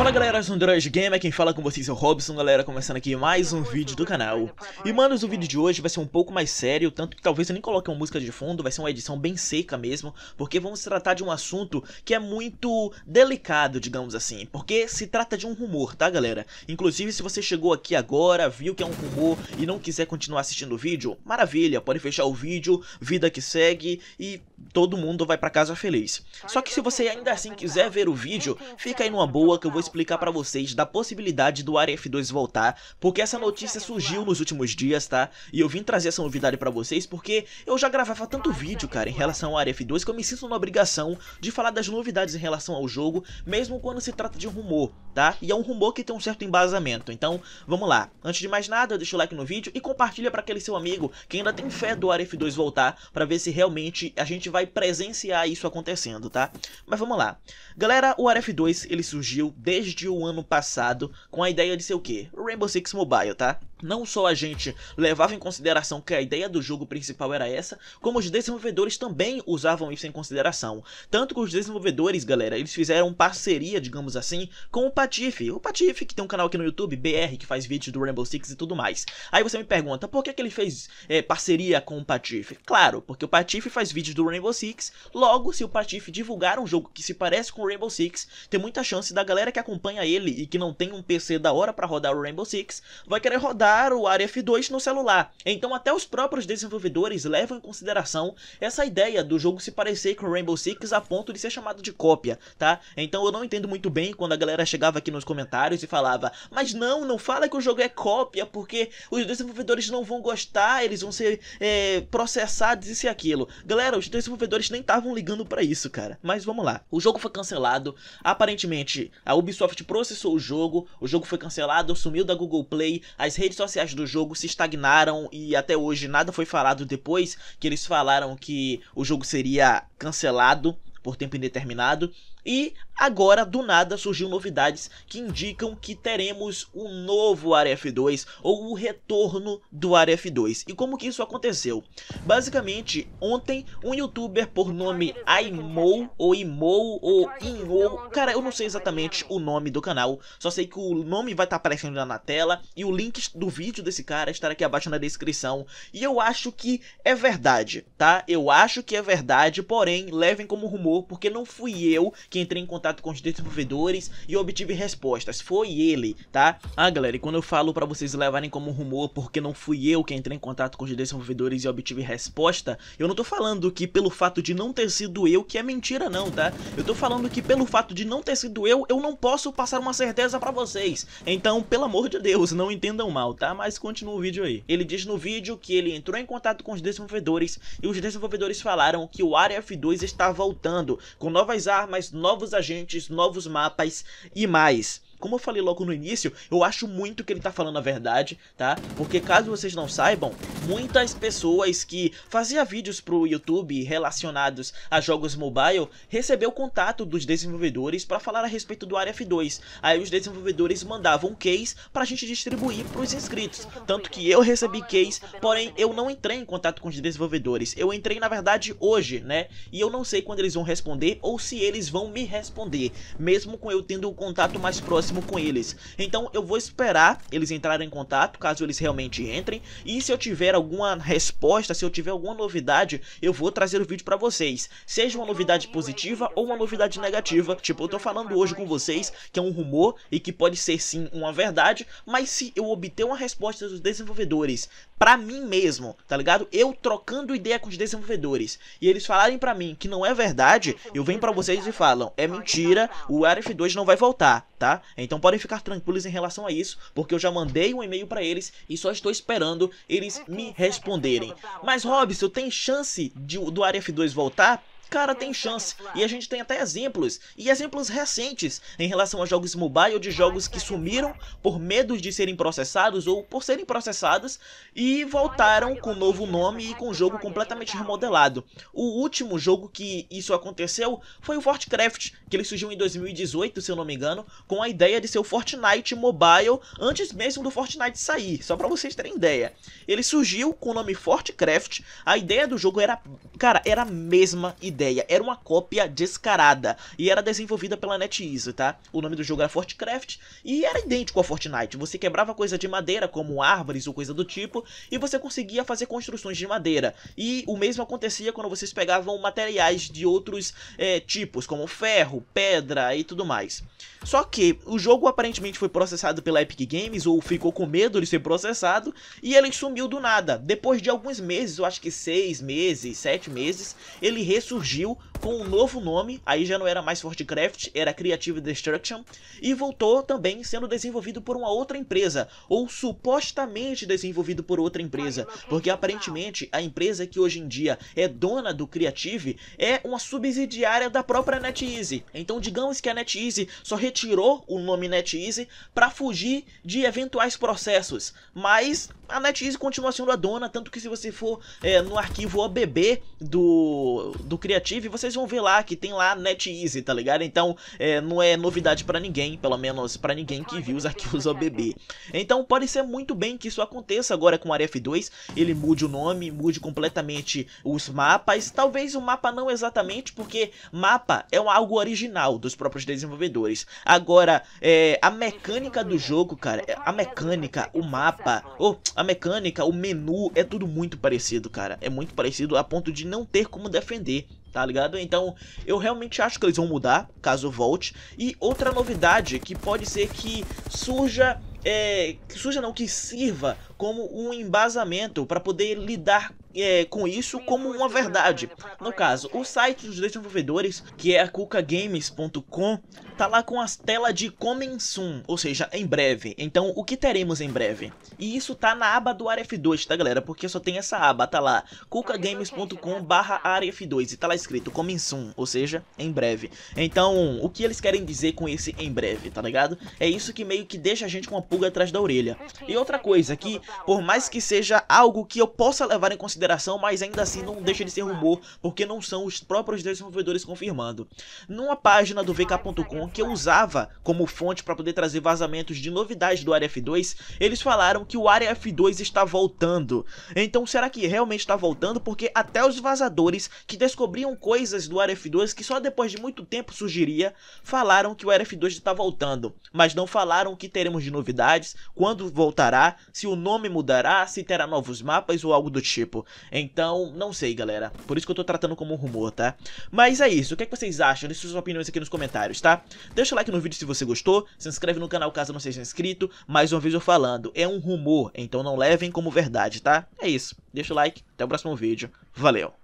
Fala galera do Android Gamer, quem fala com vocês é o Robson, galera, começando aqui mais um vídeo do canal. E manos, o vídeo de hoje vai ser um pouco mais sério, tanto que talvez eu nem coloque uma música de fundo, vai ser uma edição bem seca mesmo, porque vamos tratar de um assunto que é muito delicado, digamos assim, porque se trata de um rumor, tá galera? Inclusive, se você chegou aqui agora, viu que é um rumor e não quiser continuar assistindo o vídeo, maravilha, pode fechar o vídeo, vida que segue e todo mundo vai pra casa feliz. Só que se você ainda assim quiser ver o vídeo, fica aí numa boa que eu vou explicar para vocês da possibilidade do Aref 2 voltar, porque essa é notícia surgiu nos últimos dias, tá? E eu vim trazer essa novidade para vocês porque eu já gravava tanto vídeo, é cara, em relação ao Aref 2 que eu me sinto na obrigação de falar das novidades em relação ao jogo, mesmo quando se trata de um rumor, tá? E é um rumor que tem um certo embasamento, então vamos lá. Antes de mais nada, deixa o like no vídeo e compartilha para aquele seu amigo que ainda tem fé do Aref 2 voltar para ver se realmente a gente vai presenciar isso acontecendo, tá? Mas vamos lá. Galera, o Aref 2 ele surgiu desde desde o ano passado com a ideia de ser o quê? Rainbow Six Mobile, tá? Não só a gente levava em consideração que a ideia do jogo principal era essa, como os desenvolvedores também usavam isso em consideração. Tanto que os desenvolvedores, galera, eles fizeram parceria, digamos assim, com o Patife. O Patife, que tem um canal aqui no YouTube, BR, que faz vídeos do Rainbow Six e tudo mais. Aí você me pergunta, por que, que ele fez é, parceria com o Patife? Claro, porque o Patife faz vídeos do Rainbow Six, logo, se o Patife divulgar um jogo que se parece com o Rainbow Six, tem muita chance da galera que acompanha ele e que não tem um PC da hora para rodar o Rainbow Six, vai querer rodar o Area F2 no celular. Então até os próprios desenvolvedores levam em consideração essa ideia do jogo se parecer com Rainbow Six a ponto de ser chamado de cópia, tá? Então eu não entendo muito bem quando a galera chegava aqui nos comentários e falava Mas não, não fala que o jogo é cópia, porque os desenvolvedores não vão gostar, eles vão ser é, processados e se aquilo. Galera, os desenvolvedores nem estavam ligando para isso, cara. Mas vamos lá. O jogo foi cancelado, aparentemente a Ubisoft processou o jogo, o jogo foi cancelado, sumiu da Google Play, as redes sociais do jogo se estagnaram e até hoje nada foi falado depois que eles falaram que o jogo seria cancelado por tempo indeterminado. E agora, do nada, surgiu novidades que indicam que teremos o um novo Aref 2 ou o retorno do Aref 2 E como que isso aconteceu? Basicamente, ontem, um youtuber por nome Aimou, ou Imou, ou Inou, cara, eu não sei exatamente o nome do canal, só sei que o nome vai estar tá aparecendo lá na tela e o link do vídeo desse cara estará aqui abaixo na descrição. E eu acho que é verdade, tá? Eu acho que é verdade, porém, levem como rumor, porque não fui eu que entrei em contato com os desenvolvedores e obtive respostas. Foi ele, tá? Ah, galera, e quando eu falo para vocês levarem como rumor porque não fui eu que entrei em contato com os desenvolvedores e obtive resposta, eu não tô falando que pelo fato de não ter sido eu que é mentira não, tá? Eu tô falando que pelo fato de não ter sido eu, eu não posso passar uma certeza para vocês. Então, pelo amor de Deus, não entendam mal, tá? Mas continua o vídeo aí. Ele diz no vídeo que ele entrou em contato com os desenvolvedores e os desenvolvedores falaram que o Area F2 está voltando com novas armas, novos agentes, novos mapas e mais. Como eu falei logo no início, eu acho muito que ele tá falando a verdade, tá? Porque caso vocês não saibam, muitas pessoas que faziam vídeos pro YouTube relacionados a jogos mobile, recebeu contato dos desenvolvedores para falar a respeito do Área F2. Aí os desenvolvedores mandavam case pra gente distribuir pros inscritos. Tanto que eu recebi case, porém eu não entrei em contato com os desenvolvedores. Eu entrei na verdade hoje, né? E eu não sei quando eles vão responder ou se eles vão me responder, mesmo com eu tendo o um contato mais próximo com eles. Então eu vou esperar eles entrarem em contato, caso eles realmente entrem. E se eu tiver alguma resposta, se eu tiver alguma novidade, eu vou trazer o vídeo pra vocês. Seja uma novidade positiva ou uma novidade negativa. Tipo, eu tô falando hoje com vocês que é um rumor e que pode ser sim uma verdade. Mas se eu obter uma resposta dos desenvolvedores pra mim mesmo, tá ligado? Eu trocando ideia com os desenvolvedores e eles falarem pra mim que não é verdade, eu venho pra vocês e falam, é mentira, o RF2 não vai voltar, tá? Então podem ficar tranquilos em relação a isso, porque eu já mandei um e-mail para eles e só estou esperando eles me responderem. Mas Robson, tem chance de, do Área F2 voltar? cara tem chance. E a gente tem até exemplos, e exemplos recentes, em relação a jogos mobile de jogos que sumiram por medo de serem processados ou por serem processados e voltaram com novo nome e com jogo completamente remodelado. O último jogo que isso aconteceu foi o Fortcraft, que ele surgiu em 2018, se eu não me engano, com a ideia de ser o Fortnite Mobile antes mesmo do Fortnite sair, só para vocês terem ideia. Ele surgiu com o nome Fortcraft, a ideia do jogo era, cara, era a mesma ideia ideia, era uma cópia descarada e era desenvolvida pela NetEase, tá? O nome do jogo era Fortcraft e era idêntico a Fortnite. Você quebrava coisa de madeira, como árvores ou coisa do tipo, e você conseguia fazer construções de madeira. E o mesmo acontecia quando vocês pegavam materiais de outros é, tipos, como ferro, pedra e tudo mais. Só que o jogo aparentemente foi processado pela Epic Games, ou ficou com medo de ser processado, e ele sumiu do nada. Depois de alguns meses, eu acho que seis meses, sete meses, ele ressurgiu surgiu com um novo nome, aí já não era mais Wordcraft, era Creative Destruction, e voltou também sendo desenvolvido por uma outra empresa, ou supostamente desenvolvido por outra empresa, porque aparentemente a empresa que hoje em dia é dona do Creative é uma subsidiária da própria NetEase. Então digamos que a NetEase só retirou o nome NetEase para fugir de eventuais processos, mas a NetEase continua sendo a dona, tanto que se você for é, no arquivo OBB do, do Creative, você vocês vão ver lá que tem lá NetEasy, tá ligado? Então, é, não é novidade para ninguém, pelo menos para ninguém que viu os arquivos OBB. Então, pode ser muito bem que isso aconteça agora com o Area 2 ele mude o nome, mude completamente os mapas, talvez o mapa não exatamente, porque mapa é algo original dos próprios desenvolvedores. Agora, é, a mecânica do jogo, cara, é, a mecânica, o mapa, oh, a mecânica, o menu, é tudo muito parecido, cara. É muito parecido a ponto de não ter como defender tá ligado? Então, eu realmente acho que eles vão mudar, caso volte. E outra novidade que pode ser que surja, é, que surja não, que sirva como um embasamento para poder lidar é, com isso como uma é verdade. No caso, o site dos desenvolvedores, que é a cucagames.com, tá lá com as telas de coming soon, ou seja, em breve. Então, o que teremos em breve? E isso tá na aba do Área F2, tá galera? Porque só tem essa aba, tá lá, cucagames.com barra Área F2, e tá lá escrito coming soon, ou seja, em breve. Então, o que eles querem dizer com esse em breve, tá ligado? É isso que meio que deixa a gente com uma pulga atrás da orelha. E outra coisa, que por mais que seja algo que eu possa levar em consideração, consideração, mas ainda assim não deixa de ser rumor, porque não são os próprios desenvolvedores confirmando. Numa página do VK.com que eu usava como fonte para poder trazer vazamentos de novidades do Area F2, eles falaram que o Area F2 está voltando. Então será que realmente está voltando? Porque até os vazadores que descobriam coisas do Area F2 que só depois de muito tempo surgiria, falaram que o Area F2 está voltando, mas não falaram o que teremos de novidades, quando voltará, se o nome mudará, se terá novos mapas ou algo do tipo. Então, não sei, galera. Por isso que eu tô tratando como um rumor, tá? Mas é isso. O que, é que vocês acham? Deixe suas opiniões aqui nos comentários, tá? Deixa o like no vídeo se você gostou. Se inscreve no canal caso não seja inscrito. Mais uma vez eu falando, é um rumor, então não levem como verdade, tá? É isso. Deixa o like. Até o próximo vídeo. Valeu!